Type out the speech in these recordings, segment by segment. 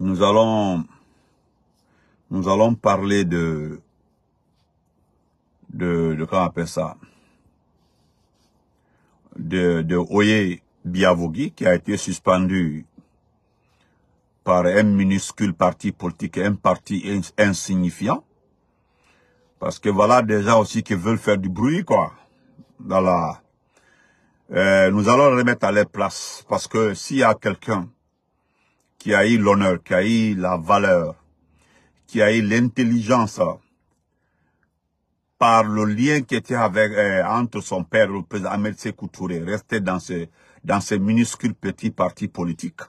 nous allons nous allons parler de de de comment ça de de Oye Biavogi qui a été suspendu par un minuscule parti politique, un parti insignifiant. Parce que voilà déjà aussi qui veulent faire du bruit, quoi. Voilà. Euh, nous allons remettre à leur place. Parce que s'il y a quelqu'un qui a eu l'honneur, qui a eu la valeur, qui a eu l'intelligence, par le lien qui était avec, euh, entre son père, le président Ahmed Sekou dans ce, dans ce minuscule petit parti politique,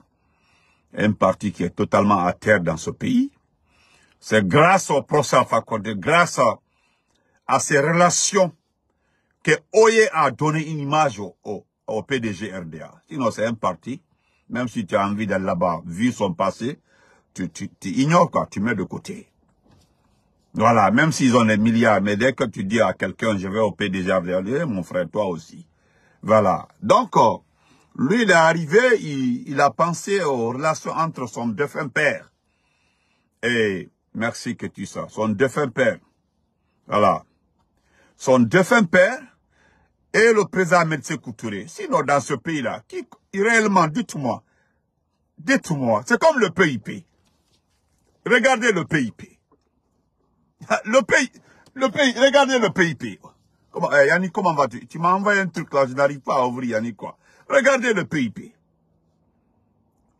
un parti qui est totalement à terre dans ce pays. C'est grâce au procès Alpha grâce à, ces relations, que Oye a donné une image au, au, au PDG RDA. Sinon, c'est un parti même si tu as envie d'aller là-bas, vu son passé, tu, ignores quoi, tu mets de côté. Voilà, même s'ils ont des milliards, mais dès que tu dis à quelqu'un, je vais au PDG, lui, mon frère, toi aussi. Voilà. Donc, euh, lui, il est arrivé, il, il a pensé aux relations entre son défunt père. Et merci que tu sais, son défunt père. Voilà. Son défunt père et le président Médecin Couturé. Sinon, dans ce pays-là, qui, réellement, dites-moi, dites-moi, c'est comme le PIP. Regardez le PIP. Le pays, le pays, regardez le PIP. Eh, Yannick, comment vas-tu Tu, m'as envoyé un truc là, je n'arrive pas à ouvrir, Yannick, quoi. Regardez le PIP.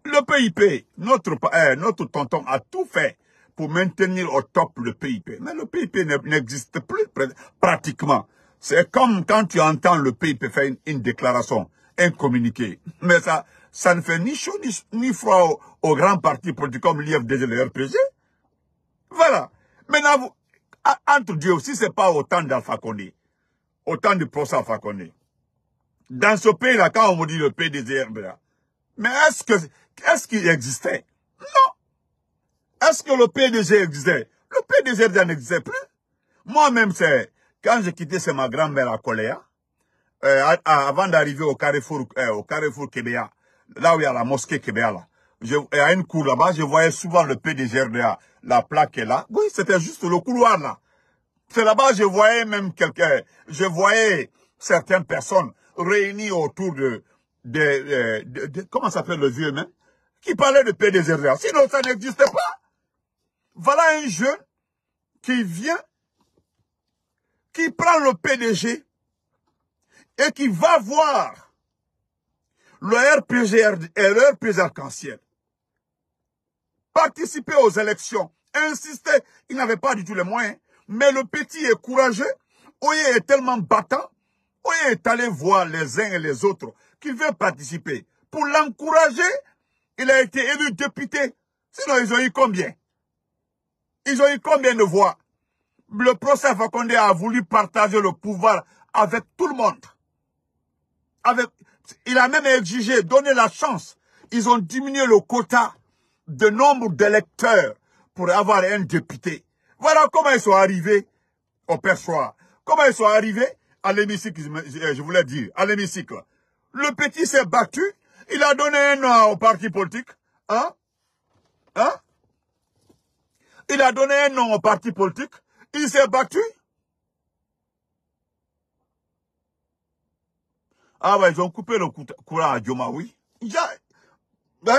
Le PIP, notre, eh, notre tonton a tout fait pour maintenir au top le PIP. Mais le PIP n'existe plus pratiquement. C'est comme quand tu entends le PIP faire une déclaration. Incommuniqué. Mais ça, ça ne fait ni chaud ni, froid aux, grand grands partis politiques comme l'IFDG et le RPG. Voilà. Maintenant, entre Dieu aussi, c'est pas autant d'Alpha Condé, autant du procès Alpha Condé. Dans ce pays-là, quand on me dit le pays des mais est-ce que, est-ce qu'il existait? Non. Est-ce que le PDG existait? Le PDG n'existait plus. Moi-même, c'est, quand j'ai quitté, c'est ma grand-mère à Coléa. Euh, avant d'arriver au carrefour, euh, au carrefour Kébéa, là où il y a la mosquée Kébéa, là, je, a une cour là-bas, je voyais souvent le RDA La plaque est là. Oui, c'était juste le couloir là. C'est là-bas, je voyais même quelqu'un, je voyais certaines personnes réunies autour de, euh, comment s'appelle le vieux même, qui parlait de RDA Sinon, ça n'existait pas. Voilà un jeune qui vient, qui prend le PDG et qui va voir le RPGR et le RPG arc-en-ciel participer aux élections, insister, il n'avait pas du tout les moyens, mais le petit est courageux, Oye est tellement battant, Oye est allé voir les uns et les autres qui veut participer. Pour l'encourager, il a été élu député. Sinon, ils ont eu combien Ils ont eu combien de voix Le procès Fakonde a voulu partager le pouvoir avec tout le monde il a même exigé, donné la chance. Ils ont diminué le quota de nombre d'électeurs pour avoir un député. Voilà comment ils sont arrivés au perchoir. Comment ils sont arrivés à l'hémicycle, je voulais dire, à l'hémicycle. Le petit s'est battu, il a donné un nom au parti politique. Hein Hein Il a donné un nom au parti politique, il s'est battu, Ah ben ils ont coupé le courant à Dioma, oui. Ben.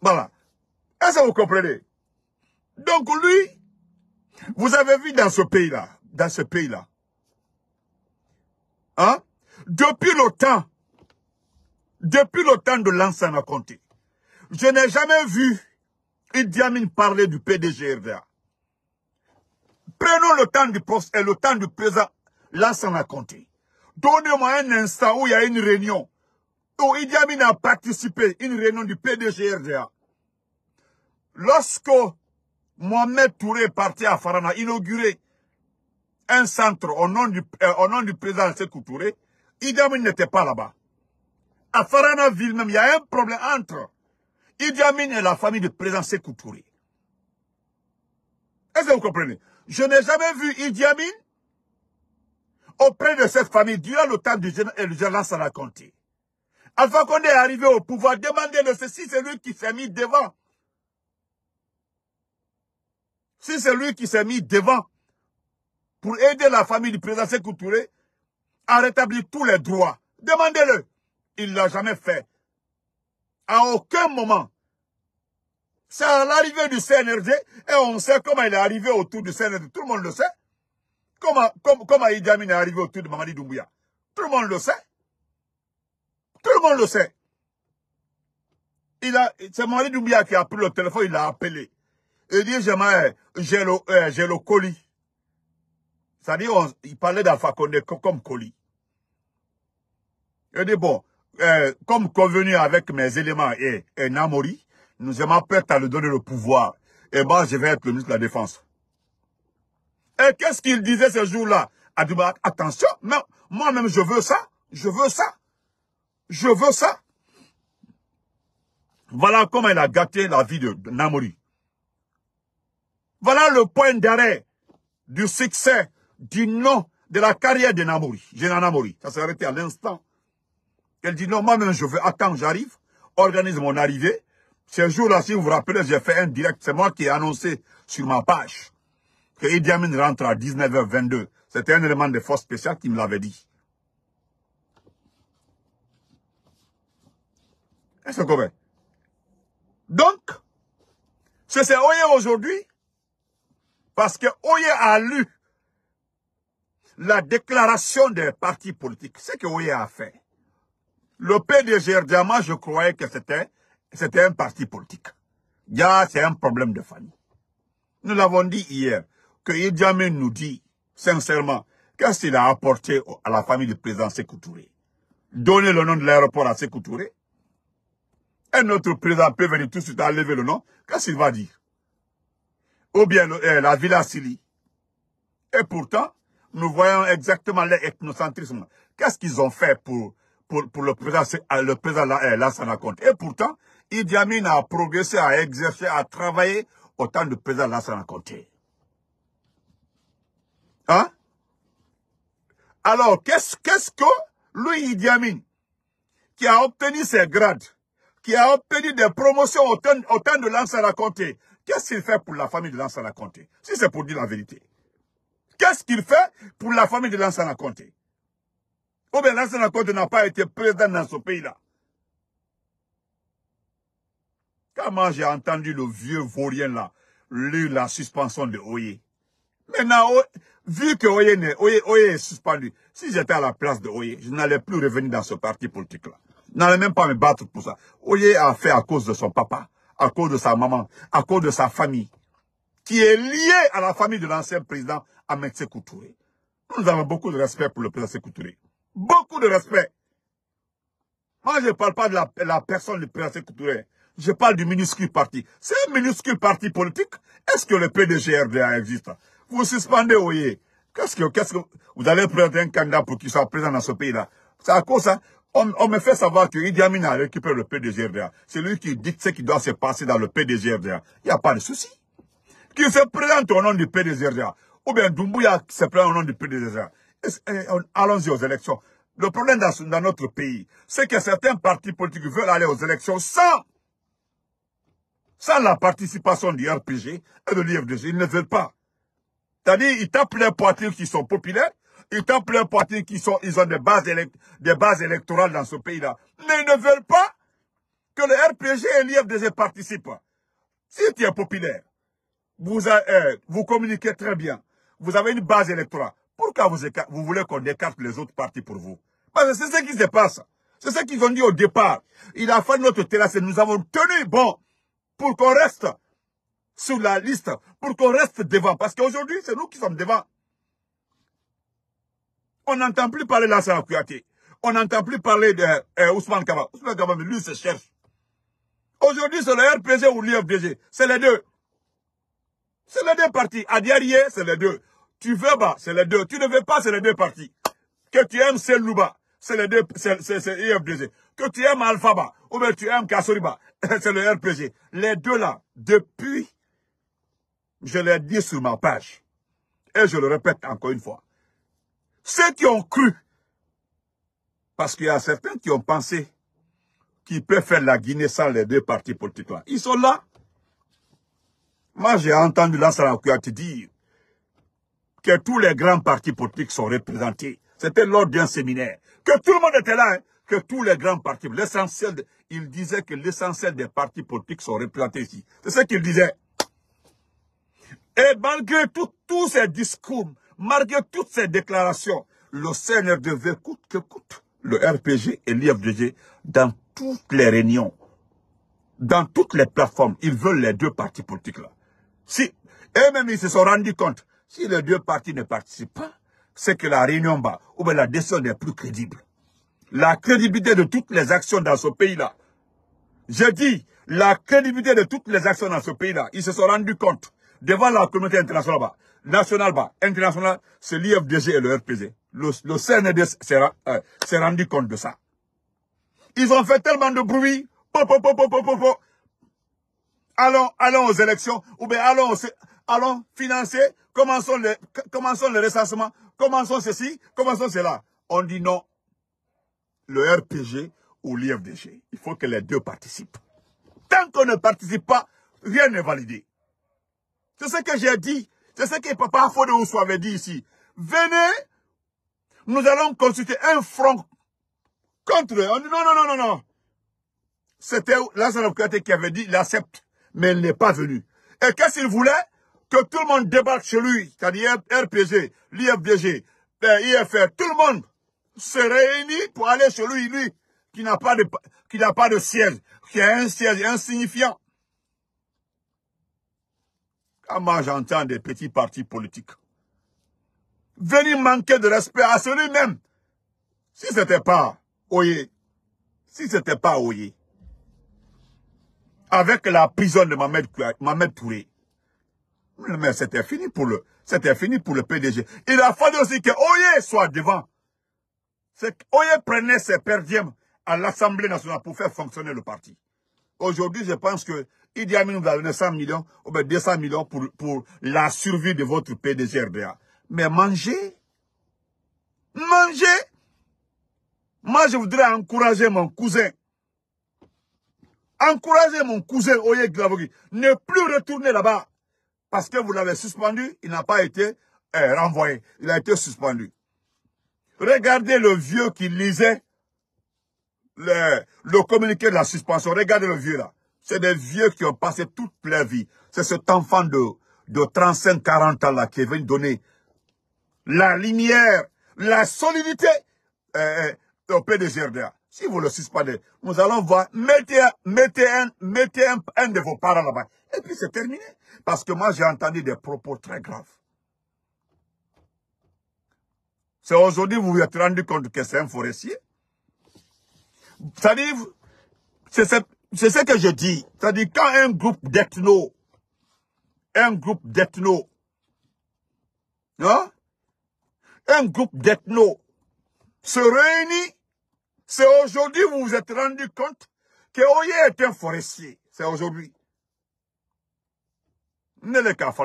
Voilà. Est-ce que vous comprenez Donc lui, vous avez vu dans ce pays-là, dans ce pays-là, hein, depuis le temps, depuis le temps de l'ancien Conté, je n'ai jamais vu une Amin parler du PDG Prenons le temps du, et le temps du présent, l'ancien Conté. Donnez-moi un instant où il y a une réunion. Où Idi Amin a participé, une réunion du PDG RDA. Lorsque Mohamed Touré est parti à Farana, inaugurer un centre au nom du, euh, au nom du président Sekou Touré, Idi Amin n'était pas là-bas. À Farana ville même, il y a un problème entre Idi Amin et la famille du président Sekou Touré. Est-ce que vous comprenez Je n'ai jamais vu Idi Amin auprès de cette famille durant le temps du général Salah raconter. Alpha qu'on est arrivé au pouvoir, demandez de si c'est lui qui s'est mis devant. Si c'est lui qui s'est mis devant pour aider la famille du président Sékou à rétablir tous les droits, demandez-le. Il ne l'a jamais fait. À aucun moment. C'est à l'arrivée du CNRG et on sait comment il est arrivé autour du CNRG. Tout le monde le sait. Comment, comment, comment Idjamin est arrivé autour de Mamadi Doumbouya Tout le monde le sait. Tout le monde le sait. c'est Mamadi Doumbia qui a pris le téléphone, il l'a appelé. Il dit, j'ai le, euh, le colis. C'est-à-dire, il parlait d'Alpha Condé comme colis. Il dit, bon, euh, comme convenu avec mes éléments et, Namori, nous aimons à lui donner le pouvoir. Et eh bien, je vais être le ministre de la Défense. Et qu'est-ce qu'il disait ce jour-là Abdoubarak, attention, moi-même je veux ça, je veux ça, je veux ça. Voilà comment il a gâté la vie de Namori. Voilà le point d'arrêt du succès, du nom, de la carrière de Namori, Général Namori. Ça s'est arrêté à l'instant. Elle dit, non, moi-même je veux, attends, j'arrive, organise mon arrivée. Ce jour-là, si vous vous rappelez, j'ai fait un direct, c'est moi qui ai annoncé sur ma page que rentre à 19h22. C'était un élément de force spéciale qui me l'avait dit. Est-ce que Donc, ce c'est Oye aujourd'hui, parce que Oye a lu la déclaration des partis politiques. C'est ce que Oye a fait. Le PDG Diamant, je croyais que c'était c'était un parti politique. c'est un problème de famille. Nous l'avons dit hier que Amin nous dit, sincèrement, qu'est-ce qu'il a apporté à la famille du président Sékou Donner le nom de l'aéroport à Sékou Touré Un autre président peut venir tout de suite enlever le nom, qu'est-ce qu'il va dire Ou bien euh, la Villa Sili. Et pourtant, nous voyons exactement l'ethnocentrisme. Qu'est-ce qu'ils ont fait pour, pour, pour le président, euh, le président euh, Lassana Conte Et pourtant, Idi Amin a progressé, a exercé, a travaillé au temps du président Lassana Hein? Alors, qu'est-ce que Louis Idiamine, qui a obtenu ses grades, qui a obtenu des promotions autant de Lance à la qu'est-ce qu'il fait pour la famille de Lance à la Si c'est pour dire la vérité. Qu'est-ce qu'il fait pour la famille de Lance à la Comté Ou bien à la n'a pas été président dans ce pays-là. Comment j'ai entendu le vieux vaurien là lire la suspension de Oye Maintenant, vu que Oye, est, suspendu, si j'étais à la place de Oye, je n'allais plus revenir dans ce parti politique-là. Je n'allais même pas me battre pour ça. Oye a fait à cause de son papa, à cause de sa maman, à cause de sa famille, qui est liée à la famille de l'ancien président Ahmed Koutouré. Nous avons beaucoup de respect pour le président Koutouré. Beaucoup de respect. Moi, je ne parle pas de la, personne du président Koutouré. Je parle du minuscule parti. C'est un minuscule parti politique. Est-ce que le RDA existe vous suspendez, vous voyez. Qu'est-ce que, qu'est-ce que, vous allez présenter un candidat pour qu'il soit présent dans ce pays-là. C'est à cause, hein. on, me fait savoir que Idi Amin a le PDGRDA. C'est lui qui dit ce qui doit se passer dans le PDGRDA. Il n'y a pas de souci. Qu'il se présente au nom du PDGRDA. Ou bien Doumbouya qui se présente au nom du PDGRDA. Eh, allons-y aux élections. Le problème dans, notre pays, c'est que certains partis politiques veulent aller aux élections sans, sans la participation du RPG et de l'IFDG. Ils ne veulent pas. C'est-à-dire, ils tapent les partis qui sont populaires, ils tapent les partis qui sont, ils ont des bases, des bases électorales dans ce pays-là. Mais ils ne veulent pas que le RPG et l'IFDG participent. Si tu es populaire, vous, euh, vous communiquez très bien, vous avez une base électorale, pourquoi vous, vous voulez qu'on écarte les autres partis pour vous Parce que c'est ce qui se passe. C'est ce qu'ils ont dit au départ. Il a fait notre terrasse et nous avons tenu bon pour qu'on reste sur la liste pour qu'on reste devant. Parce qu'aujourd'hui, c'est nous qui sommes devant. On n'entend plus parler de la On n'entend plus parler de euh, Ousmane Kaba. Ousmane Kaba, lui, se cherche. Aujourd'hui, c'est le RPG ou l'IFDG. C'est les deux. C'est les deux partis. Adiarié, c'est les deux. Tu veux bas, c'est les deux. Tu ne veux pas, c'est les deux partis. Que tu aimes, c'est C'est les deux, c'est Que tu aimes Alphaba ou bien tu aimes kassouriba c'est le RPG. Les deux là, depuis je l'ai dit sur ma page. Et je le répète encore une fois. Ceux qui ont cru, parce qu'il y a certains qui ont pensé qu'ils peuvent faire la Guinée sans les deux partis politiques Ils sont là. Moi, j'ai entendu Lansana te dire que tous les grands partis politiques sont représentés. C'était lors d'un séminaire. Que tout le monde était là, hein. que tous les grands partis, l'essentiel, il disait que l'essentiel des partis politiques sont représentés ici. C'est ce qu'il disait. Et malgré tout, tous ces discours, malgré toutes ces déclarations, le Seigneur devait coûte que coûte le RPG et l'IFDG dans toutes les réunions, dans toutes les plateformes. Ils veulent les deux partis politiques là. Si, eux-mêmes ils se sont rendus compte, si les deux partis ne participent pas, c'est que la réunion bas, ou la décision n'est plus crédible. La crédibilité de toutes les actions dans ce pays-là. Je dis, la crédibilité de toutes les actions dans ce pays-là, ils se sont rendus compte devant la communauté internationale, nationale, internationale, c'est l'IFDG et le RPG. Le, le euh, s'est rendu compte de ça. Ils ont fait tellement de bruit. allons, allons aux élections, ou bien allons, allons financer, commençons le, commençons le recensement, commençons ceci, commençons cela. On dit non, le RPG ou l'IFDG. Il faut que les deux participent. Tant qu'on ne participe pas, rien n'est validé. C'est ce que j'ai dit. C'est ce que papa Fode Ousso avait dit ici. Venez, nous allons consulter un front contre eux. non, non, non, non, non. C'était Lazare qui avait dit, il accepte, mais il n'est pas venu. Et qu'est-ce qu'il voulait Que tout le monde débarque chez lui, c'est-à-dire RPG, l'IFDG, l'IFR, euh, tout le monde se réunit pour aller chez lui, lui, qui n'a pas de, qui n'a pas de siège, qui a un siège insignifiant. Comment ah, j'entends des petits partis politiques. Venir manquer de respect à celui-même. Si c'était pas Oye, si c'était pas Oye, avec la prison de Mohamed, Mohamed Touré, mais c'était fini pour le, c'était fini pour le PDG. Il a fallu aussi que Oye soit devant. Oye prenait ses perdièmes à l'Assemblée nationale pour faire fonctionner le parti. Aujourd'hui, je pense que Idi Amin vous a 100 millions ou 200 millions pour, pour la survie de votre RDA. Mais mangez. Mangez. Moi, je voudrais encourager mon cousin. Encourager mon cousin Oye Ne plus retourner là-bas. Parce que vous l'avez suspendu, il n'a pas été euh, renvoyé. Il a été suspendu. Regardez le vieux qui lisait le communiqué de la suspension. Regardez le vieux là. C'est des vieux qui ont passé toute leur vie. C'est cet enfant de, de 35-40 ans là qui venu donner la lumière, la solidité euh, euh, au PDGRDA. Si vous le suspendez, nous allons voir, mettez, un, de vos parents là-bas. Et puis c'est terminé. Parce que moi, j'ai entendu des propos très graves. C'est aujourd'hui vous vous êtes rendu compte que c'est un forestier. C'est-à-dire, c'est ce que je dis. C'est-à-dire, quand un groupe d'ethno un groupe d'ethno hein, un groupe d'ethno se réunit, c'est aujourd'hui vous vous êtes rendu compte que Oye est un forestier. C'est aujourd'hui. parce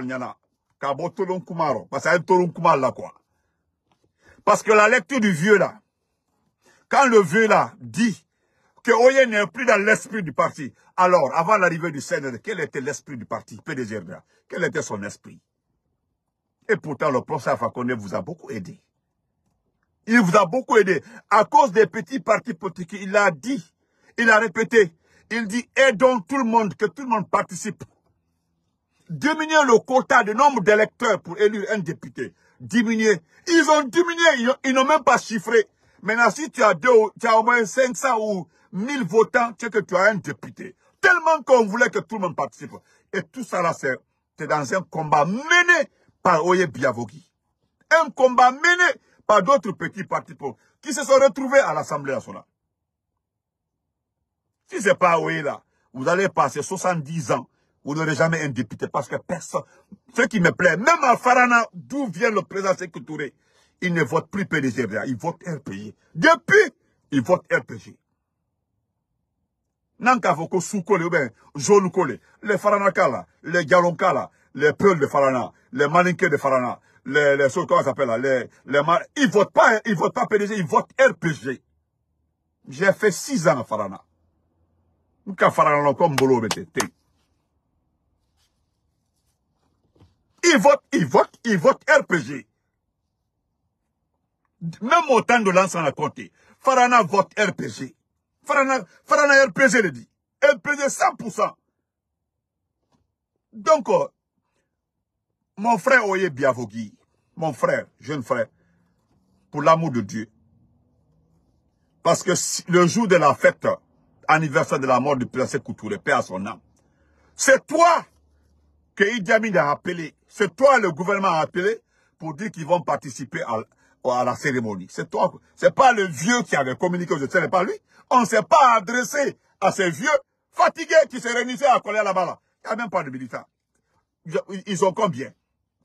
Parce que la lecture du vieux là, quand le vieux là dit que Oyen n'est plus dans l'esprit du parti. Alors, avant l'arrivée du Sénat, quel était l'esprit du parti PDGRDA Quel était son esprit Et pourtant, le professeur Fakonde vous a beaucoup aidé. Il vous a beaucoup aidé. À cause des petits partis politiques, il a dit, il a répété, il dit aidons tout le monde, que tout le monde participe. Diminuer le quota de nombre d'électeurs pour élire un député. Diminuer. Ils ont diminué, ils n'ont même pas chiffré. Maintenant, si tu as, deux, tu as au moins 500 ou 1000 votants, c'est que tu as un député. Tellement qu'on voulait que tout le monde participe. Et tout ça là, c'est dans un combat mené par Oye Biavogi. Un combat mené par d'autres petits partis qui se sont retrouvés à l'Assemblée nationale. Si ce n'est pas Oye là, vous allez passer 70 ans, vous n'aurez jamais un député parce que personne, ce qui me plaît, même à Farana, d'où vient le président Sekou Touré, il ne vote plus PDG, il vote RPG. Depuis, il vote RPG n'an k'a soukole ko ben, le ubiyɛn les le les faranaka la le de farana les maninke de farana les les so comment ça s'appelle là les les mar ils votent pas ils votent pas PDG ils votent RPG j'ai fait six ans à farana nka farana comme ko mbolo bɛ ten ils votent ils votent ils votent RPG même au temps de l'ancien à côté, farana vote RPG Farana, Farana RPG le dit. RPG 100%. Donc, euh, mon frère Oye Biavogui, mon frère, jeune frère, pour l'amour de Dieu. Parce que le jour de la fête, anniversaire de la mort du président Couture, paix à son âme, c'est toi que Idi Amin a appelé, c'est toi le gouvernement a appelé pour dire qu'ils vont participer à, Oh, à la cérémonie. C'est toi. C'est pas le vieux qui avait communiqué aux ce n'est pas lui. On ne s'est pas adressé à ces vieux fatigués qui se réunissaient à coller là-bas. Là. Il n'y a même pas de militants. Ils ont combien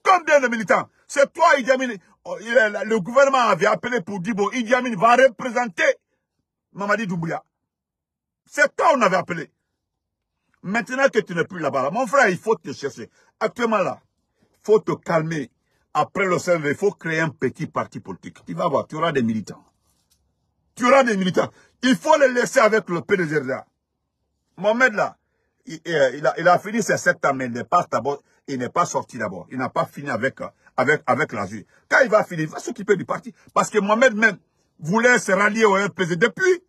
Combien de militants C'est toi, Idi Amin. Oh, le gouvernement avait appelé pour dire, bon, Idi Amin va représenter Mamadi Doumbouya. C'est toi on avait appelé. Maintenant que tu n'es plus là-bas, là, mon frère, il faut te chercher. Actuellement là, faut te calmer après le CNV, il faut créer un petit parti politique. Tu vas voir, tu auras des militants. Tu auras des militants. Il faut les laisser avec le PDG. Mohamed, là, euh, il, a, fini ses sept ans, mais il n'est pas, sorti d'abord. Il n'a pas fini avec, euh, avec, avec Quand il va finir, il va s'occuper du parti. Parce que Mohamed même voulait se rallier au RPG depuis.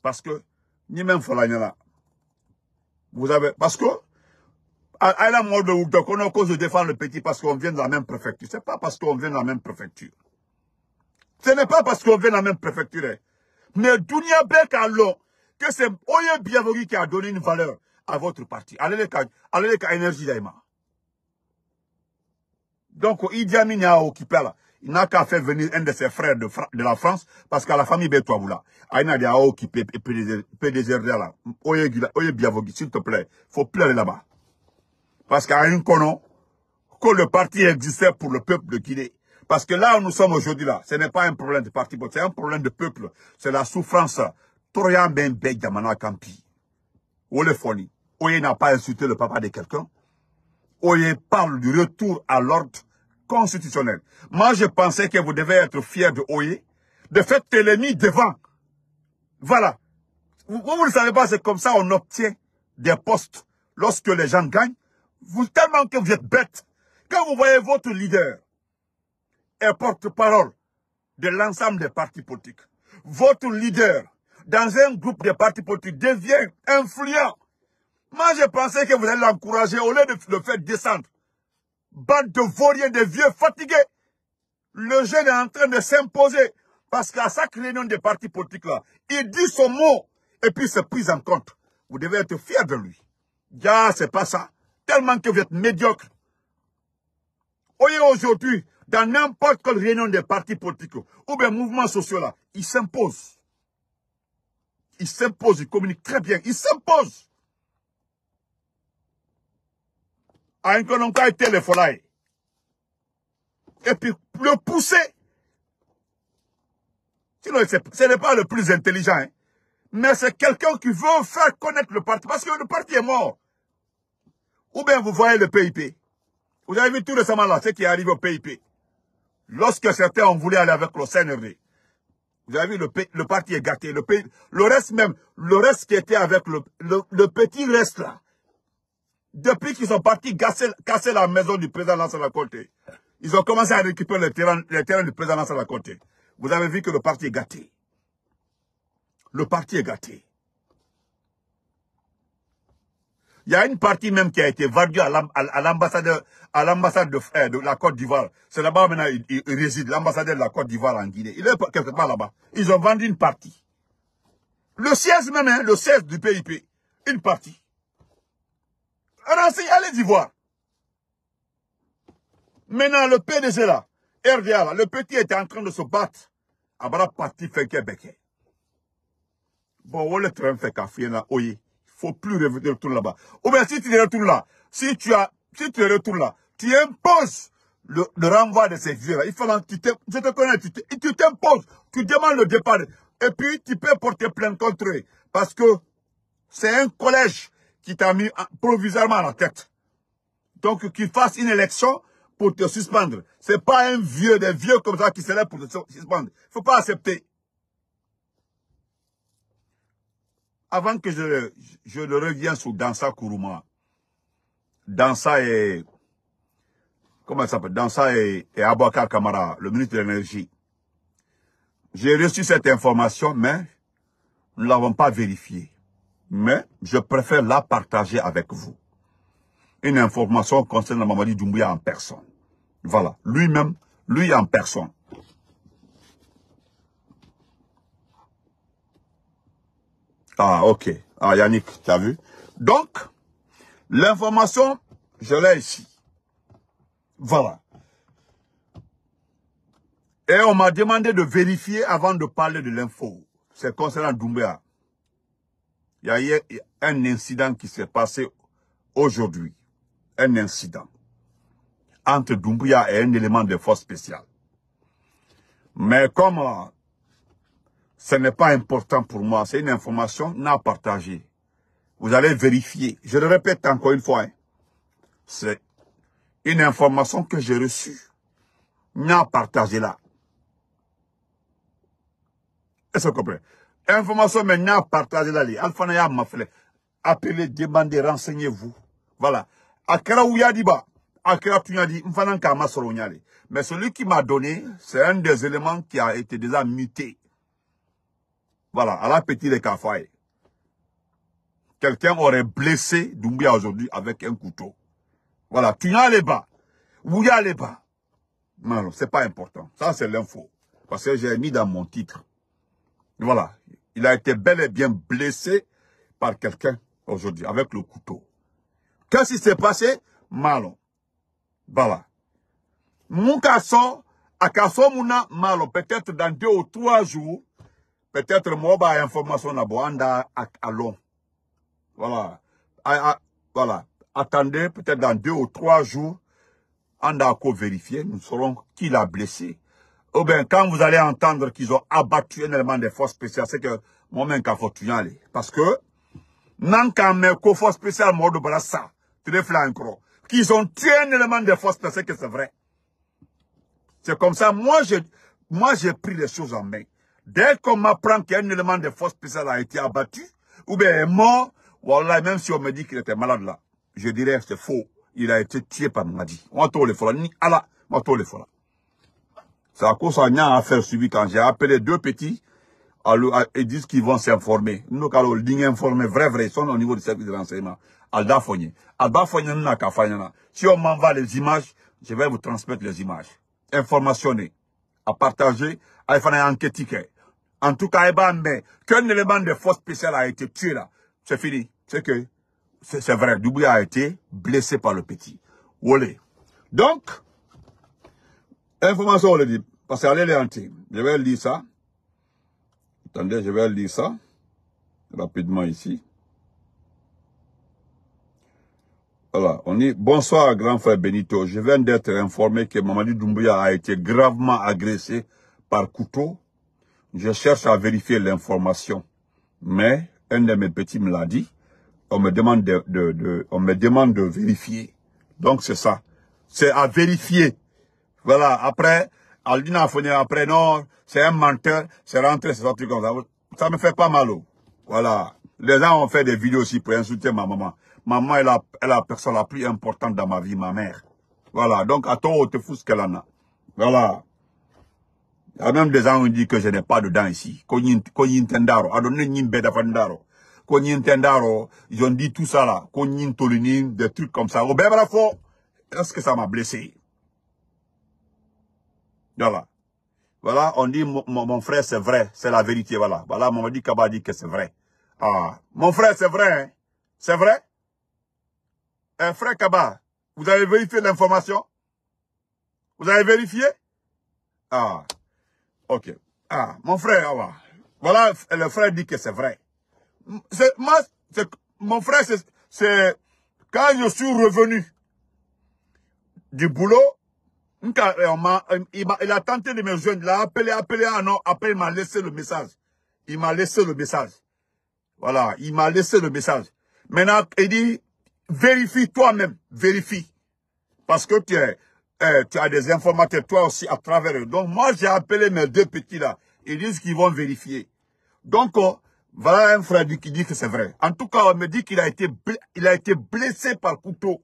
Parce que, ni même là. Vous avez, parce que, à, la mort de Ougdok, on a cause de défendre le petit parce qu'on vient de la même préfecture. C'est pas parce qu'on vient de la même préfecture. Ce n'est pas parce qu'on vient de la même préfecture. Mais Dounia l'eau que c'est Oye Biavogui qui a donné une valeur à votre parti. Allez les cas, allez les Donc, énergie d'aima. Donc, Idi Amin a occupé là. Il n'a qu'à faire venir un de ses frères de, la France, parce qu'à la famille Betouaboula, Aïna qui Aoki, PDZRDA, là, Oye Biavogi, s'il te plaît, faut pleurer là-bas. Parce qu'à un conon, que le parti existait pour le peuple de Guinée. Parce que là où nous sommes aujourd'hui là, ce n'est pas un problème de parti c'est un problème de peuple. C'est la souffrance. Torian Ben Damana Kampi. Foni, Oye n'a pas insulté le papa de quelqu'un. Oye parle du retour à l'ordre constitutionnel. Moi, je pensais que vous devez être fier de Oye, de faire Télémi devant. Voilà. Vous, ne savez pas, c'est comme ça on obtient des postes lorsque les gens gagnent. Vous, tellement que vous êtes bête. Quand vous voyez votre leader et porte-parole de l'ensemble des partis politiques, votre leader dans un groupe de partis politiques devient influent. Moi, je pensais que vous allez l'encourager au lieu de le faire descendre bande de vauriens, de vieux fatigués. Le jeune est en train de s'imposer. Parce qu'à chaque réunion des partis politiques là, il dit son mot et puis se prise en compte. Vous devez être fier de lui. Ce c'est pas ça. Tellement que vous êtes médiocre. Voyez aujourd'hui, dans n'importe quelle réunion des partis politiques ou bien mouvements sociaux là, il s'impose. Il s'impose, il communique très bien, il s'impose. à a été e. e le folaï. Et puis, le pousser. Sinon, ce n'est pas le plus intelligent. Hein. Mais c'est quelqu'un qui veut faire connaître le parti. Parce que le parti est mort. Ou bien vous voyez le PIP. Vous avez vu tout récemment là, ce qui est arrivé au PIP. Lorsque certains ont voulu aller avec le CNRD. Vous avez vu, le, parti est gâté. Le, le reste même, le reste qui était avec le, le petit reste là, depuis qu'ils sont partis casser la maison du président la côté, ils ont commencé à récupérer les terrains, du président la côté. Vous avez vu que le parti est gâté. Le parti est gâté. Il y a une partie même qui a été vendue à l'ambassadeur, à l'ambassade eh, de, la Côte d'Ivoire. C'est là-bas maintenant il, réside, l'ambassadeur de la Côte d'Ivoire en Guinée. Il est quelque part là-bas. Ils ont vendu une partie. Le siège même, hein, le siège du PIP, une partie allez y voir. Maintenant, le PDG là, RDA là, le petit était en train de se battre. la partie fait Québec. Bon, on le train fait café là, oui. Il faut plus revenir tout là-bas. Ou bien si tu retournes là, si tu as, si tu retournes là, tu imposes le, renvoi de ces vieux là. Il faut tu te, je te connais, tu t'imposes, tu, tu demandes le départ. Et puis, tu peux porter plainte contre eux. Parce que c'est un collège qui t'a mis provisoirement à la tête. Donc, qu'il fasse une élection pour te suspendre. C'est pas un vieux, des vieux comme ça qui se lèvent pour te suspendre. Faut pas accepter. Avant que je, je revienne sur Dansa Kourouma, Dansa et, comment ça s'appelle, Dansa et, et Abouakar Kamara, le ministre de l'énergie. J'ai reçu cette information, mais nous ne l'avons pas vérifiée mais je préfère la partager avec vous. Une information concernant Mamadi Doumbouya en personne. Voilà, lui-même, lui en personne. Ah, ok. Ah, Yannick, tu as vu Donc, l'information, je l'ai ici. Voilà. Et on m'a demandé de vérifier avant de parler de l'info. C'est concernant Doumbouya il y a eu un incident qui s'est passé aujourd'hui. Un incident entre Doumbouya et un élément de force spéciale. Mais comme euh, ce n'est pas important pour moi, c'est une information non partagée. Vous allez vérifier. Je le répète encore une fois. Hein. C'est une information que j'ai reçue. n'a partagée là. Est-ce que vous comprenez Information maintenant partagez la Alpha m'a fait Appelez, demandez, renseignez-vous. Voilà. Mais celui qui m'a donné, c'est un des éléments qui a été déjà muté. Voilà. À la petite Quelqu'un aurait blessé Doumbia aujourd'hui avec un couteau. Voilà. Tu les bas. les bas. Non, non, c'est pas important. Ça, c'est l'info. Parce que j'ai mis dans mon titre. Voilà. Il a été bel et bien blessé par quelqu'un aujourd'hui avec le couteau. Qu'est-ce qui s'est passé Malon, Voilà. Moukasso, Akasso Mouna, malon. Peut-être dans deux ou trois jours, peut-être moi, bah, information à Boanda Voilà. voilà. Attendez, peut-être dans deux ou trois jours, encore vérifier, nous saurons qui l'a blessé ou bien quand vous allez entendre qu'ils ont abattu un élément des forces spéciales, c'est que moi-même qu'à Fortunale. Parce que, non quand mes qu'aux forces spéciales, moi de tu un encore, qu'ils ont tué un élément des forces spéciales, que c'est vrai. C'est comme ça, moi j'ai moi j'ai pris les choses en main. Dès qu'on m'apprend qu'un élément des forces spéciales a été abattu, ou bien est mort, voilà, même si on me dit qu'il était malade là, je dirais c'est faux. Il a été tué par Madi. On va les ni Allah, on va tout les c'est à cause y a affaire suivi quand j'ai appelé deux petits, ils disent qu'ils vont s'informer. Nous, quand on dit informer, vrai, vrai, ils sont au niveau du service de renseignement. Alda Fogné. Alda Fogné, n'a qu'à Si on m'envoie les images, je vais vous transmettre les images. Informationner, à partager, à faire enquêter. En tout cas, eh ben, mais qu'un élément de force spéciale a été tué là, c'est fini. C'est que, c'est vrai, Doubry a été blessé par le petit. Olé. Donc, Information, on le dit. Parce qu'elle est léante. Je vais lire ça. Attendez, je vais lire ça. Rapidement ici. Voilà, on dit bonsoir grand frère Benito. Je viens d'être informé que Mamadi Doumbouya a été gravement agressé par couteau. Je cherche à vérifier l'information. Mais un de mes petits me l'a dit. On me demande de, on me demande de vérifier. Donc c'est ça. C'est à vérifier. Voilà, après, Aldina Foné, après, non, c'est un menteur, c'est rentré, c'est truc comme ça. Ça me fait pas mal. Oh. Voilà. Les gens ont fait des vidéos aussi pour insulter ma maman. Maman est la, personne la plus importante dans ma vie, ma mère. Voilà. Donc, à toi, on te fout ce qu'elle en a. Voilà. Il y a même des gens qui dit que je n'ai pas de dents ici. Konyintendaro. adonnyin Konyintendaro. Ils ont dit tout ça là. Tolinin, des trucs comme ça. Oh, ben, Est-ce que ça m'a blessé? Voilà. Voilà, on dit, mon, frère, c'est vrai, c'est la vérité, voilà. Voilà, mon Kaba dit que c'est vrai. Ah, mon frère, c'est vrai, hein. C'est vrai un eh, Frère Kaba, vous avez vérifié l'information Vous avez vérifié Ah, ok. Ah, mon frère, voilà. Voilà, le frère dit que c'est vrai. Moi, mon frère, c'est... Quand je suis revenu du boulot, eh, eh, il a tenté de me joindre, il a appelé, appelé, ah non, après il m'a laissé le message. Il m'a laissé le message. Voilà, il m'a laissé le message. Maintenant, il dit, vérifie toi-même, vérifie. Parce que tu, eh, as des informateurs, toi aussi, à travers eux. Donc, moi, j'ai appelé mes deux petits-là. Ils disent qu'ils vont vérifier. Donc, oh, voilà un frère qui dit que c'est vrai. En tout cas, on me dit qu'il a été, il a été blessé par couteau.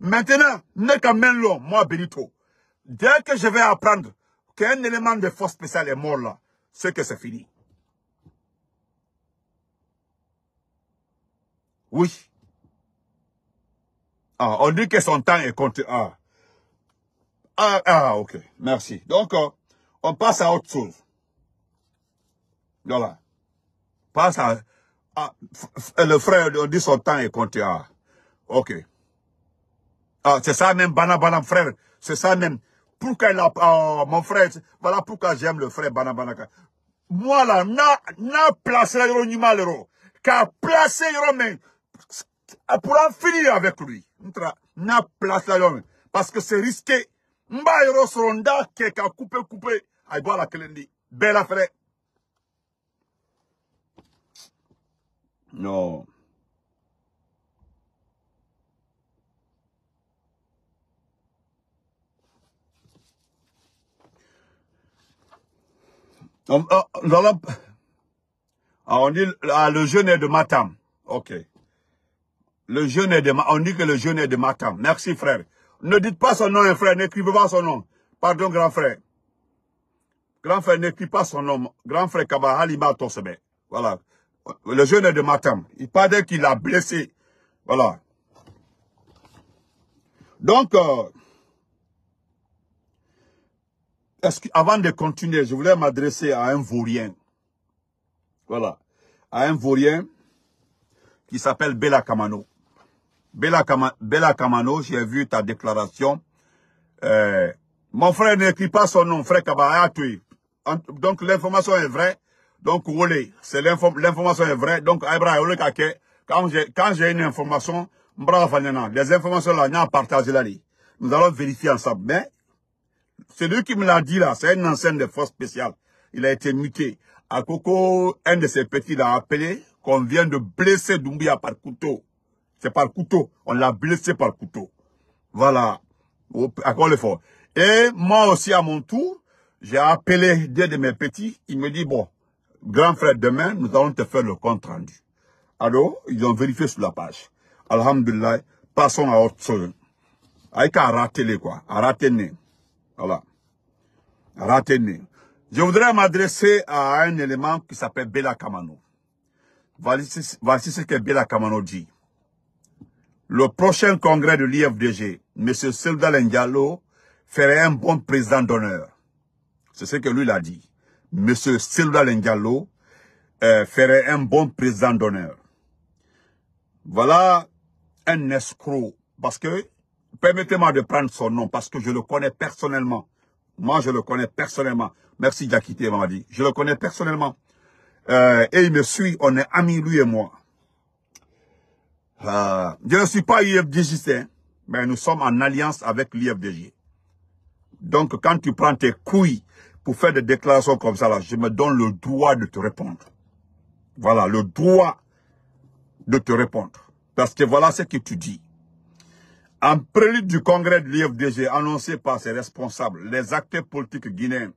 Maintenant, ne même l'eau, moi, Benito. Dès que je vais apprendre qu'un élément de force spéciale est mort là, c'est que c'est fini. Oui. Ah, on dit que son temps est compté. Ah. Ah, ah ok. Merci. Donc, euh, on passe à autre chose. Voilà. Passe à... le frère, on dit son temps est compté. Ah. Ok. Ah, c'est ça même, Banabana, frère. C'est ça même. Pourquoi il a, oh, mon frère, voilà pourquoi j'aime le frère Bana Moi là, n'a, n'a placé le numéro car Qu'a placé le mais, ah, pour en finir avec lui. N'a placé le Parce que c'est risqué. Mba l'euro qui a coupé, coupé. Aïe, voilà, Kelendi. Belle affaire. Non. Hum, oh, ah, on dit, ah, le jeûne est de matin. Ok. Le jeûne est de matin. On dit que le jeûne est de matin. Merci, frère. Ne dites pas son nom, hein, frère. N'écrivez pas son nom. Pardon, grand frère. Grand frère, n'écris pas son nom. Grand frère Kaba Halima Tosebe. Voilà. Le jeûne est de matin. Il paraît qu'il a blessé. Voilà. Donc, euh, avant de continuer, je voulais m'adresser à un vaurien. Voilà. À un vaurien qui s'appelle Bella Kamano. Bella, Kamano, j'ai vu ta déclaration. Euh, mon frère n'écrit pas son nom, frère Kabaya Donc l'information est vraie. Donc, c'est l'information est vraie. Donc, quand j'ai, quand j'ai une information, les informations là, nous partagé vie. nous allons vérifier ensemble. C'est lui qui me l'a dit là, c'est un ancien de forces spéciales. Il a été muté. À Coco, un de ses petits l'a appelé qu'on vient de blesser Doumbia par couteau. C'est par couteau. On l'a blessé par couteau. Voilà. Encore le Et moi aussi, à mon tour, j'ai appelé deux de mes petits. Il me dit, bon, grand frère, demain, nous allons te faire le compte rendu. Alors, ils ont vérifié sur la page. Alhamdulillah, passons à autre chose. Aïka a raté les quoi, a raté les. Voilà. Je voudrais m'adresser à un élément qui s'appelle Bella Kamano. Voici, ce que Bella Kamano dit. Le prochain congrès de l'IFDG, M. silva Ndiallo ferait un bon président d'honneur. C'est ce que lui l'a dit. M. silva Ndiallo euh, ferait un bon président d'honneur. Voilà un escroc. Parce que Permettez-moi de prendre son nom parce que je le connais personnellement. Moi, je le connais personnellement. Merci Jackie vie. Je le connais personnellement. Euh, et il me suit. On est amis, lui et moi. Euh, je ne suis pas UFDJ, hein, mais nous sommes en alliance avec l'IFDJ. Donc, quand tu prends tes couilles pour faire des déclarations comme ça, là, je me donne le droit de te répondre. Voilà, le droit de te répondre. Parce que voilà ce que tu dis. En prélude du congrès de l'IFDG annoncé par ses responsables, les acteurs politiques guinéens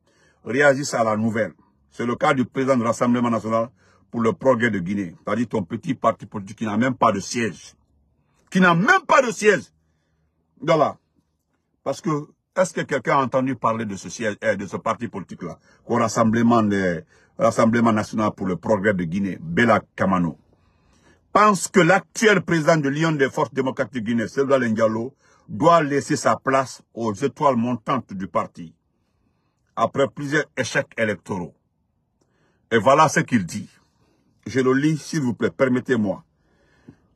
réagissent à la nouvelle. C'est le cas du président de l'Assemblée nationale pour le progrès de Guinée. C'est-à-dire ton petit parti politique qui n'a même pas de siège. Qui n'a même pas de siège. Voilà. Parce que, est-ce que quelqu'un a entendu parler de ce siège, eh, de ce parti politique-là, au rassemblement, rassemblement national pour le progrès de Guinée, Bella Kamano pense que l'actuel président de l'Union des forces démocratiques de Guinée, Seydou Ndiallo, doit laisser sa place aux étoiles montantes du parti, après plusieurs échecs électoraux. Et voilà ce qu'il dit. Je le lis, s'il vous plaît, permettez-moi.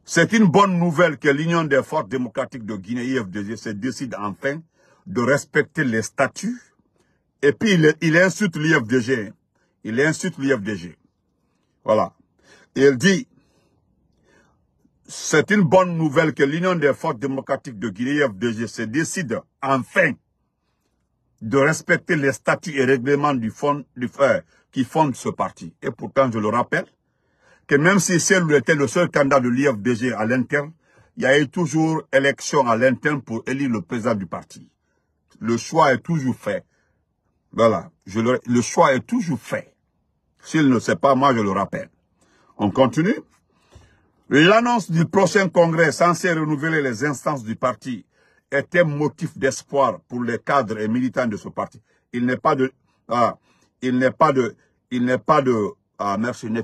C'est une bonne nouvelle que l'Union des forces démocratiques de Guinée, IFDG, se décide enfin de respecter les statuts. Et puis, il, il insulte l'IFDG. Il insulte l'IFDG. Voilà. il dit, c'est une bonne nouvelle que l'Union des forces démocratiques de Guinée, se décide enfin de respecter les statuts et règlements du fond, du, frère euh, qui fondent ce parti. Et pourtant, je le rappelle, que même si c'est était le seul candidat de l'IFDG à l'interne, il y a eu toujours élection à l'interne pour élire le président du parti. Le choix est toujours fait. Voilà, je le, le choix est toujours fait. S'il ne sait pas, moi je le rappelle. On continue L'annonce du prochain congrès censé renouveler les instances du parti était motif d'espoir pour les cadres et militants de ce parti. Il n'est pas de... Ah, il n'est pas de... Il n'est pas de... Ah, merci, ne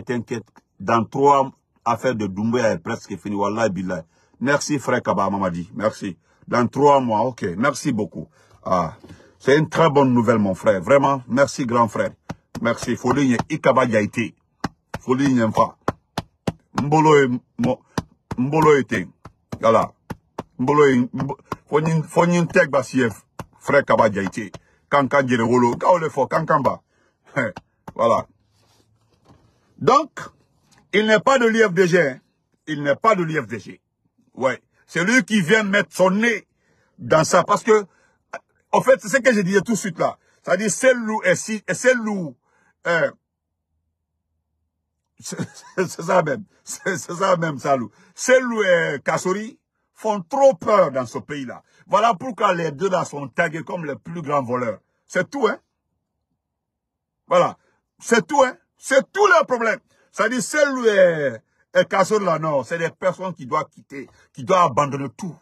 t'inquiète. Dans trois affaires de Doumbouya est presque finie. Wallah billah. Merci, frère Kaba Mamadi. Merci. Dans trois mois, ok. Merci beaucoup. Ah, C'est une très bonne nouvelle, mon frère. Vraiment, merci, grand frère. Merci. Faut Ikaba Diaïté. Faut Mbolo et e te gala mboloye Fony Fony tek basiye frère kaba jaite e kankan jere wolo ka ole fo voilà donc il n'est pas de l'IFDG hein. il n'est pas de l'IFDG ouais c'est lui qui vient mettre son nez dans ça parce que en fait c'est ce que je disais tout de suite là c'est-à-dire c'est loup et c'est loup c'est ça même. C'est ça même, Salou. et euh, Kassori font trop peur dans ce pays-là. Voilà pourquoi les deux là sont tagués comme les plus grands voleurs. C'est tout, hein. Voilà. C'est tout, hein. C'est tout leur problème. Ça dit, ceux là et Kassori là, non. C'est des personnes qui doivent quitter, qui doivent abandonner tout.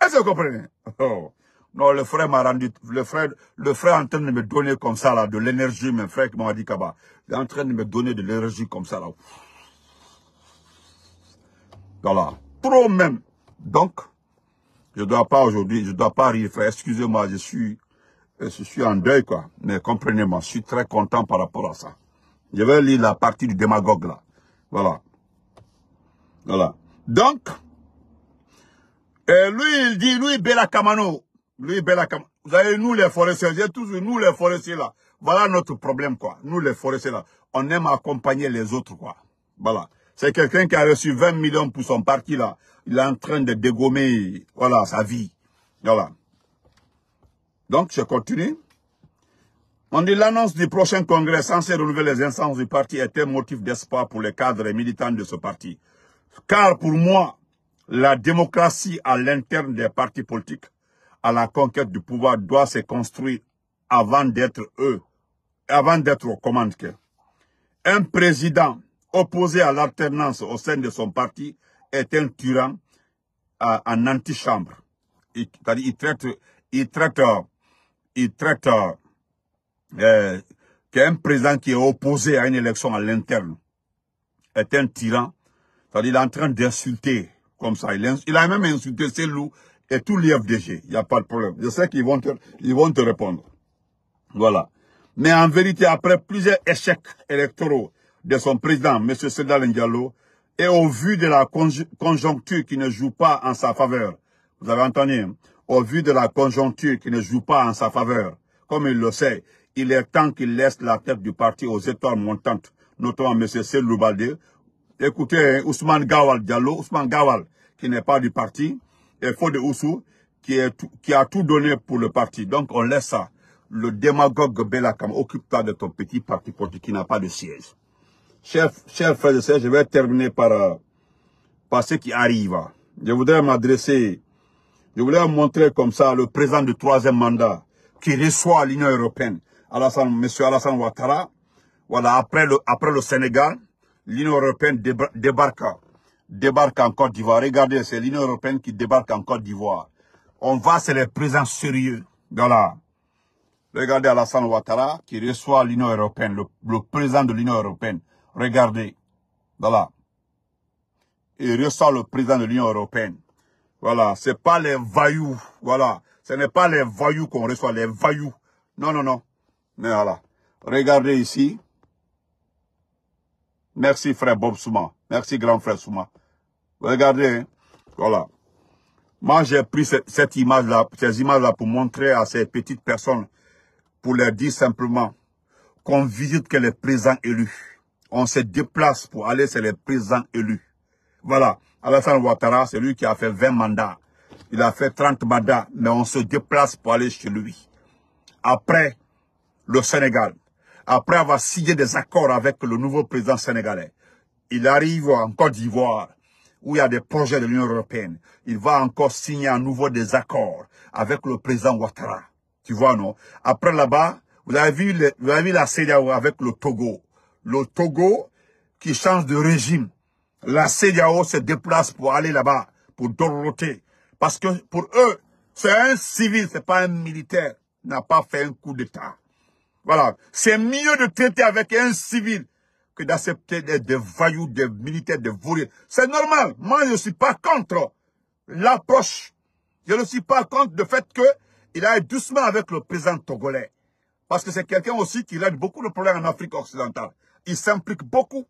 Est-ce que vous comprenez? Oh. Non, le frère m'a rendu, le frère, le frère est en train de me donner comme ça, là, de l'énergie, mon frère qui m'a dit Kaba. Il est en train de me donner de l'énergie comme ça, là. Voilà. Trop même. Donc, je dois pas aujourd'hui, je dois pas rire, frère. Excusez-moi, je suis, je suis en deuil, quoi. Mais comprenez-moi, je suis très content par rapport à ça. Je vais lire la partie du démagogue, là. Voilà. Voilà. Donc, lui, il dit, lui, Bela Kamano, lui, Vous avez nous les forestiers, j'ai toujours, nous les forestiers là. Voilà notre problème, quoi. Nous les forestiers là. On aime accompagner les autres, quoi. Voilà. C'est quelqu'un qui a reçu 20 millions pour son parti là. Il est en train de dégommer, voilà, sa vie. Voilà. Donc, je continue. On dit l'annonce du prochain congrès censé renouveler les instances du parti était motif d'espoir pour les cadres et militants de ce parti. Car pour moi, la démocratie à l'interne des partis politiques à la conquête du pouvoir doit se construire avant d'être eux, avant d'être aux commandes. Un président opposé à l'alternance au sein de son parti est un tyran euh, en antichambre. Il, traite, il traite, il euh, qu'un président qui est opposé à une élection à l'interne est un tyran. cest il est en train d'insulter comme ça. Il, il a même insulté ses loups et tout l'IFDG. Il n'y a pas de problème. Je sais qu'ils vont, te, vont te répondre. Voilà. Mais en vérité, après plusieurs échecs électoraux de son président, M. Sedal Ndiallo, et au vu de la conjoncture qui ne joue pas en sa faveur, vous avez entendu, hein, au vu de la conjoncture qui ne joue pas en sa faveur, comme il le sait, il est temps qu'il laisse la tête du parti aux étoiles montantes, notamment M. Seloubaldé. Écoutez, hein, Ousmane Gawal Diallo, Ousmane Gawal, qui n'est pas du parti, Fode Oussou, qui, est qui a tout donné pour le parti. Donc on laisse ça. Le démagogue Belakam, occupe-toi de ton petit parti politique qui n'a pas de siège. Chers, frères et sœurs, je vais terminer par, euh, par ce qui arrive. Je voudrais m'adresser, je voudrais montrer comme ça le président du troisième mandat qui reçoit l'Union européenne, M. Alassane Ouattara. Voilà, après le, Sénégal, l'Union européenne débarque débarque en Côte d'Ivoire. Regardez, c'est l'Union européenne qui débarque en Côte d'Ivoire. On va, c'est les présents sérieux. Voilà. Regardez Alassane Ouattara qui reçoit l'Union européenne, le, président de l'Union européenne. Regardez. Voilà. Il reçoit le président de l'Union européenne. Voilà. C'est pas les vailloux. Voilà. Ce n'est pas les voyous qu'on reçoit, les vailloux. Non, non, non. Mais voilà. Regardez ici. Merci frère Bob Souma. Merci grand frère Souma. Regardez, hein. voilà. Moi, j'ai pris cette, image-là, ces images-là pour montrer à ces petites personnes, pour leur dire simplement qu'on visite que les présents élus. On se déplace pour aller chez les présents élus. Voilà. Alassane Ouattara, c'est lui qui a fait 20 mandats. Il a fait 30 mandats, mais on se déplace pour aller chez lui. Après le Sénégal, après avoir signé des accords avec le nouveau président sénégalais, il arrive en Côte d'Ivoire où il y a des projets de l'Union européenne, il va encore signer à nouveau des accords avec le président Ouattara. Tu vois, non Après là-bas, vous avez vu, la CEDEAO avec le Togo. Le Togo qui change de régime. La CEDEAO se déplace pour aller là-bas, pour dorloter. Parce que pour eux, c'est un civil, n'est pas un militaire, n'a pas fait un coup d'État. Voilà. C'est mieux de traiter avec un civil d'accepter des, des, vaillous, des militaires, des voleurs, C'est normal. Moi, je ne suis pas contre l'approche. Je ne suis pas contre le fait qu'il aille doucement avec le président togolais. Parce que c'est quelqu'un aussi qui a beaucoup de problèmes en Afrique occidentale. Il s'implique beaucoup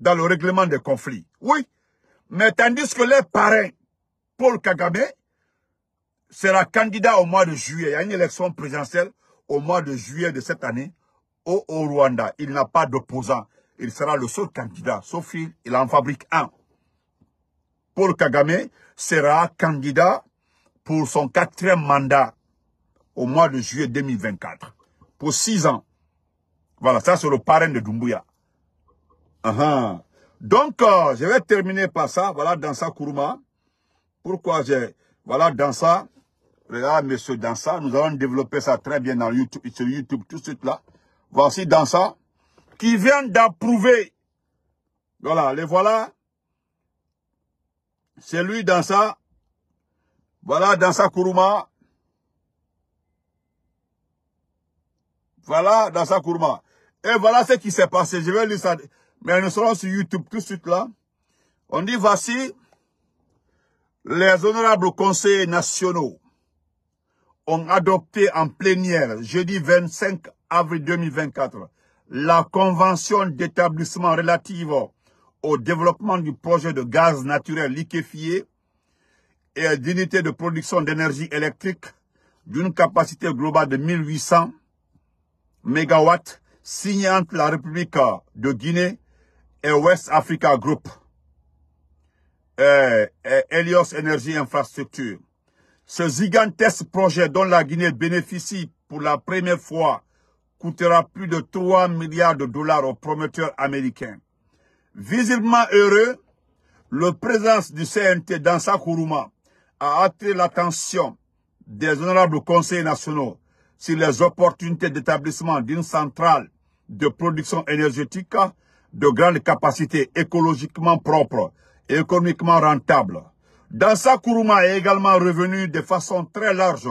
dans le règlement des conflits. Oui, mais tandis que les parrains, Paul Kagame, sera candidat au mois de juillet. Il y a une élection présidentielle au mois de juillet de cette année au, Rwanda, il n'a pas d'opposant. Il sera le seul candidat, sauf qu'il il en fabrique un. Paul Kagame sera candidat pour son quatrième mandat au mois de juillet 2024, pour six ans. Voilà, ça c'est le parrain de Dumbuya. Ah, ah. Donc, euh, je vais terminer par ça. Voilà ça, Kourouma. Pourquoi j'ai... Voilà dans ça, Regarde, monsieur ça. Nous allons développer ça très bien dans YouTube, sur YouTube, tout de suite là voici ça, qui vient d'approuver, voilà, les voilà, c'est lui dans ça, voilà dans sa couruma. voilà dans sa courma. et voilà ce qui s'est passé, je vais lire ça, mais nous serons sur YouTube tout de suite là, on dit voici les honorables conseillers nationaux ont adopté en plénière jeudi 25 avril 2024, la convention d'établissement relative au développement du projet de gaz naturel liquéfié et d'unité de production d'énergie électrique d'une capacité globale de 1800 MW signée entre la République de Guinée et West Africa Group, euh, et, et Energy Infrastructure. Ce gigantesque projet dont la Guinée bénéficie pour la première fois coûtera plus de 3 milliards de dollars aux promoteurs américains. Visiblement heureux, la présence du CNT dans Sakuruma a attiré l'attention des honorables conseils nationaux sur les opportunités d'établissement d'une centrale de production énergétique de grande capacité écologiquement propre et économiquement rentable. Dans Sakuruma est également revenu de façon très large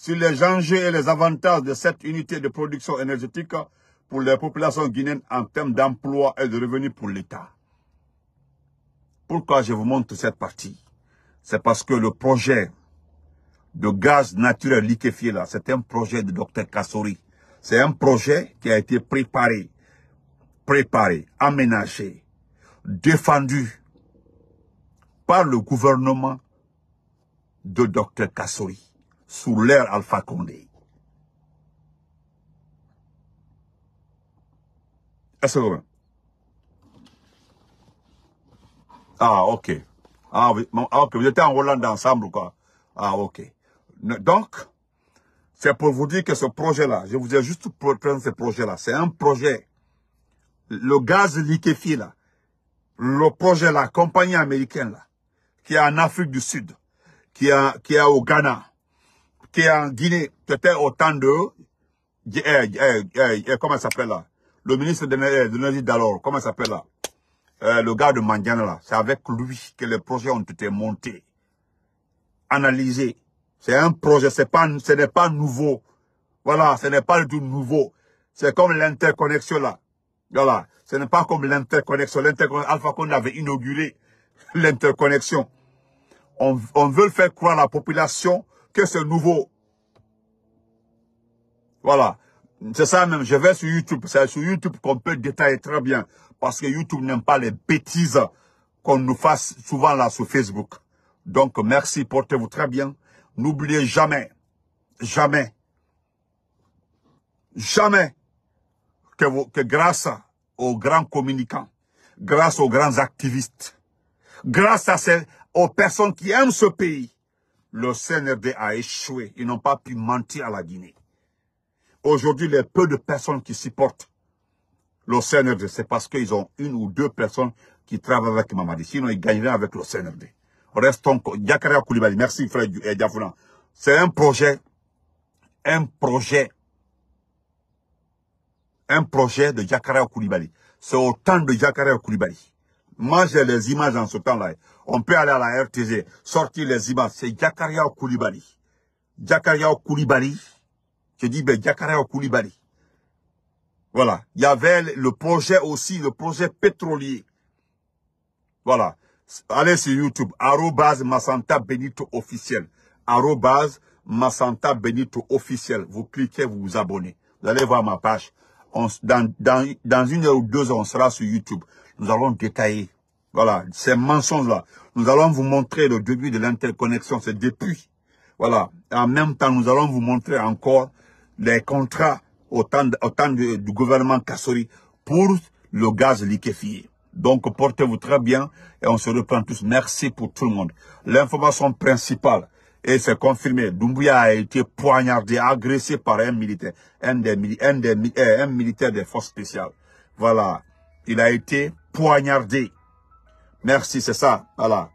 sur les enjeux et les avantages de cette unité de production énergétique pour les populations guinéennes en termes d'emploi et de revenus pour l'État. Pourquoi je vous montre cette partie C'est parce que le projet de gaz naturel liquéfié là, c'est un projet de Dr Kassori. C'est un projet qui a été préparé, préparé, aménagé, défendu par le gouvernement de Dr Kassori sous l'air Alpha Condé. Est-ce que Ah, ok. Ah, ah, ok. Vous étiez en Hollande ensemble, quoi. Ah, ok. Donc, c'est pour vous dire que ce projet-là, je vous ai juste pour prendre ce projet-là. C'est un projet. Le gaz liquéfié, là. Le projet, la compagnie américaine, là, qui est en Afrique du Sud, qui a qui est au Ghana, qui est en Guinée, qui était au temps de, eh, eh, eh, comment ça s'appelle là Le ministre de, l'énergie d'alors, comment ça s'appelle là Le gars de Mandiana là, c'est avec lui que les projets ont été montés, analysés. C'est un projet, c'est pas, ce n'est pas nouveau. Voilà, ce n'est pas du tout nouveau. C'est comme l'interconnexion là. Voilà, ce n'est pas comme l'interconnexion. L'interconnexion, Alpha Condé avait inauguré l'interconnexion. On, on veut faire croire à la population que c'est nouveau. Voilà. C'est ça même, je vais sur YouTube. C'est sur YouTube qu'on peut détailler très bien. Parce que YouTube n'aime pas les bêtises qu'on nous fasse souvent là sur Facebook. Donc, merci, portez-vous très bien. N'oubliez jamais, jamais, jamais que, vous, que grâce aux grands communicants, grâce aux grands activistes, grâce à ces, aux personnes qui aiment ce pays, le CNRD a échoué. Ils n'ont pas pu mentir à la Guinée. Aujourd'hui, les peu de personnes qui supportent le CNRD, c'est parce qu'ils ont une ou deux personnes qui travaillent avec Mamadi. Sinon, ils gagneraient avec le CNRD. Restons, Koulibaly, merci frère eh, Diafouna. C'est un projet, un projet, un projet de Yakaria Koulibaly. C'est au temps de au Koulibaly. Moi, j'ai les images en ce temps-là. On peut aller à la RTG, sortir les images. C'est Jakaria Koulibaly. Jakaria Koulibaly. Je dis, ben, Jakaria Koulibaly. Voilà. Il y avait le projet aussi, le projet pétrolier. Voilà. Allez sur YouTube. Arrobase Massanta Benito officiel. Arrobase Masanta Benito officiel. Vous cliquez, vous vous abonnez. Vous allez voir ma page. dans, dans une heure ou deux, on sera sur YouTube nous allons détailler. Voilà, ces mensonges-là. Nous allons vous montrer le début de l'interconnexion, c'est depuis. Voilà. en même temps, nous allons vous montrer encore les contrats au temps, du gouvernement Kassori pour le gaz liquéfié. Donc, portez-vous très bien et on se reprend tous. Merci pour tout le monde. L'information principale, et c'est confirmé, Doumbouya a été poignardé, agressé par un militaire, un, des, eh, un militaire des forces spéciales. Voilà, il a été poignardé. Merci, c'est ça. Voilà.